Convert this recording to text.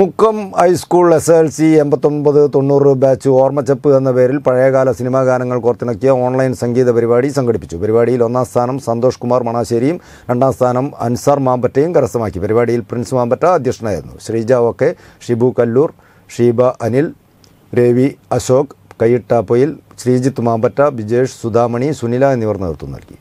Mukkam high school S L C എൺപത്തൊമ്പത് തൊണ്ണൂറ് batch ഓർമ്മച്ചപ്പ് എന്ന പേരിൽ പഴയകാല സിനിമാ ഗാനങ്ങൾ കോർത്തിണക്കിയ ഓൺലൈൻ സംഗീത പരിപാടി സംഘടിപ്പിച്ചു പരിപാടിയിൽ ഒന്നാം സ്ഥാനം സന്തോഷ് കുമാർ മണാശ്ശേരിയും രണ്ടാം സ്ഥാനം അൻസാർ മാമ്പറ്റയും കരസ്ഥമാക്കി പരിപാടിയിൽ പ്രിൻസ് മാമ്പറ്റ അധ്യക്ഷനായിരുന്നു ശ്രീജ ഒക്കെ ഷിബു കല്ലൂർ ഷീബ അനിൽ രവി അശോക് കയ്യിട്ടാപ്പൊയിൽ ശ്രീജിത്ത് മാമ്പറ്റ ബിജേഷ് സുധാമണി സുനില എന്നിവർ നേതൃത്വം നൽകി